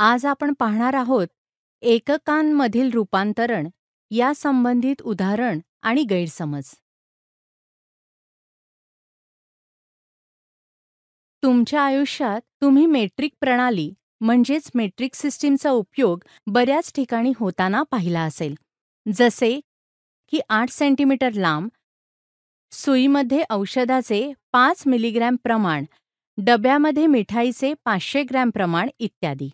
आज आपण पाहणार आहोत एककांमधील रूपांतरण या संबंधित उदाहरण आणि गैरसमज तुमच्या आयुष्यात तुम्ही मेट्रिक प्रणाली म्हणजेच मेट्रिक सिस्टीमचा उपयोग बऱ्याच ठिकाणी होताना पाहिला असेल जसे की आठ सेंटीमीटर लांब सुईमध्ये औषधाचे पाच मिलीग्रॅम प्रमाण डब्यामध्ये मिठाईचे पाचशे ग्रॅम प्रमाण इत्यादी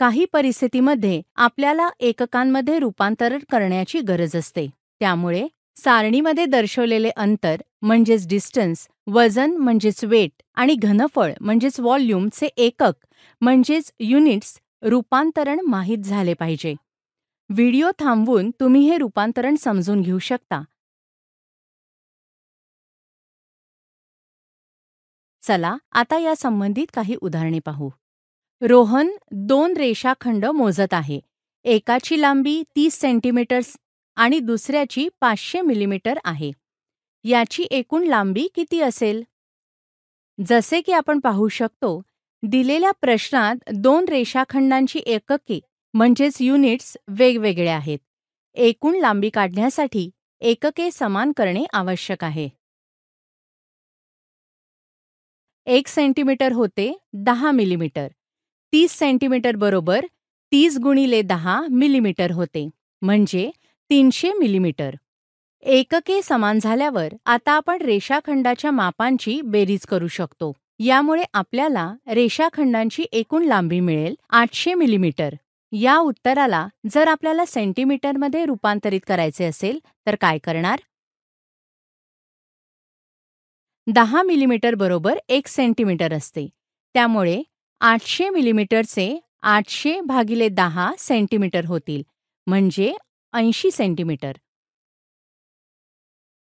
काही परिस्थितीमध्ये आपल्याला एककांमध्ये रूपांतरण करण्याची गरज असते त्यामुळे सारणीमध्ये दर्शवलेले अंतर म्हणजेच डिस्टन्स वजन म्हणजेच वेट आणि घनफळ म्हणजेच व्हॉल्यूमचे एकक म्हणजेच युनिट्स रूपांतरण माहीत झाले पाहिजे व्हिडिओ थांबवून तुम्ही हे रूपांतरण समजून घेऊ शकता चला आता या संबंधित काही उदाहरणे पाहू रोहन दोन रेषाखंड मोजत आहे एकाची लांबी तीस सेंटीमीटर्स आणि दुसऱ्याची पाचशे मिलीमीटर आहे याची एकूण लांबी किती असेल जसे की आपण पाहू शकतो दिलेल्या प्रश्नात दोन रेषाखंडांची एकके म्हणजेच युनिट्स वेगवेगळे आहेत एकूण लांबी काढण्यासाठी एकके समान करणे आवश्यक आहे एक सेंटीमीटर होते दहा मिलीमीटर तीस सेंटीमीटर बरोबर तीस गुणिले दहा मिलीमीटर होते म्हणजे तीनशे मिलीमीटर एकके समान झाल्यावर आता आपण रेषाखंडाच्या मापांची बेरीज करू शकतो यामुळे आपल्याला रेषाखंडांची एकूण लांबी मिळेल आठशे मिलीमीटर या उत्तराला जर आपल्याला सेंटीमीटरमध्ये रूपांतरित करायचे असेल तर काय करणार दहा मिलीमीटर बरोबर एक सेंटीमीटर असते त्यामुळे आठशे मिलीमीटरचे आठशे भागिले दहा सेंटीमीटर होतील म्हणजे ऐंशी सेंटीमीटर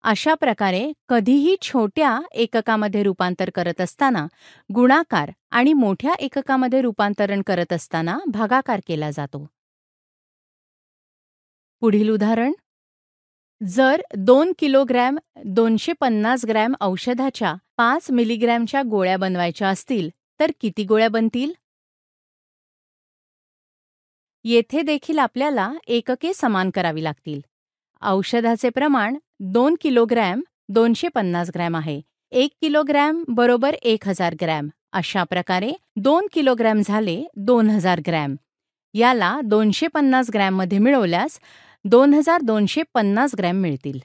अशा प्रकारे कधीही छोट्या एककामध्ये रूपांतर करत असताना गुणाकार आणि मोठ्या एककामध्ये रूपांतरण करत असताना भागाकार केला जातो पुढील उदाहरण जर दोन किलोग्रॅम दोनशे पन्नास ग्रॅम औषधाच्या पाच मिलीग्रॅमच्या गोळ्या बनवायच्या असतील तर किती गोळ्या बनतील येथे देखील आपल्याला एकके समान करावी लागतील औषधाचे प्रमाण दोन किलोग्रॅम दोनशे पन्नास ग्रॅम आहे एक किलोग्रॅम बरोबर एक हजार ग्रॅम अशा प्रकारे दोन किलोग्रॅम झाले दोन हजार ग्रॅम याला दोनशे पन्नास ग्रॅममध्ये मिळवल्यास दोन हजार दोनशे पन्नास ग्रॅम मिळतील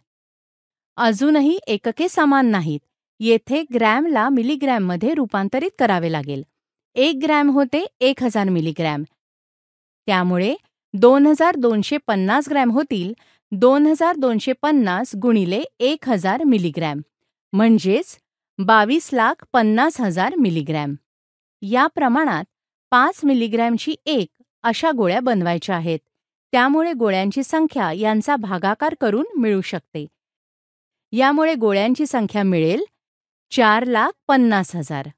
अजूनही एकके समान नाहीत येथे ग्रॅमला मिलीग्रॅममध्ये रूपांतरित करावे लागेल एक ग्रॅम होते एक हजार मिलीग्रॅम त्यामुळे दोन हजार दोनशे पन्नास ग्रॅम होतील दोन हजार दोनशे पन्नास गुणिले एक हजार मिलीग्रॅम म्हणजेच बावीस लाख पन्नास हजार मिलीग्रॅम या प्रमाणात पाच मिलीग्रॅमची एक अशा गोळ्या बनवायच्या आहेत त्यामुळे गोळ्यांची संख्या यांचा भागाकार करून मिळू शकते यामुळे गोळ्यांची संख्या मिळेल चार लाख पन्नास हजार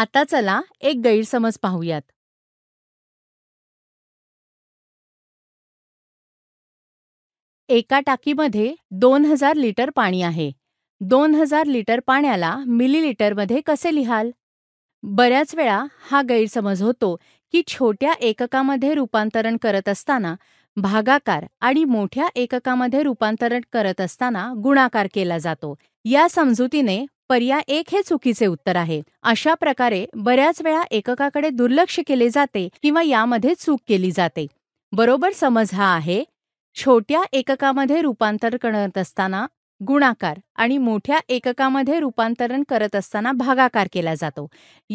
आता चला एक गैरसमज पाहूयात एका टाकीमध्ये दोन हजार लिटर पाणी आहे दोन हजार लिटर पाण्याला मिलीलिटरमध्ये कसे लिहाल बऱ्याच वेळा हा गैरसमज होतो की छोट्या एककामध्ये रूपांतरण करत असताना भागाकार आणि मोठ्या एककामध्ये रूपांतरण करत असताना गुणाकार केला जातो या समजुतीने पर्याय एक हे चुकीचे उत्तर आहे अशा प्रकारे बऱ्याच वेळा एककाकडे दुर्लक्ष केले जाते किंवा यामध्ये चूक केली जाते बरोबर समज हा आहे छोट्या एककामध्ये रूपांतर करत असताना गुणाकार आणि मोठ्या एककामध्ये रूपांतरण करत असताना भागाकार केला जातो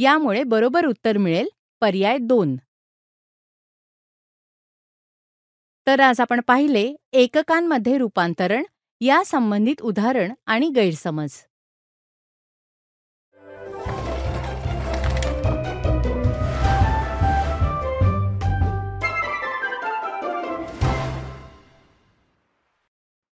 यामुळे बरोबर उत्तर मिळेल पर्याय दोन तर आज आपण पाहिले एककांमध्ये रूपांतरण या संबंधित उदाहरण आणि गैरसमज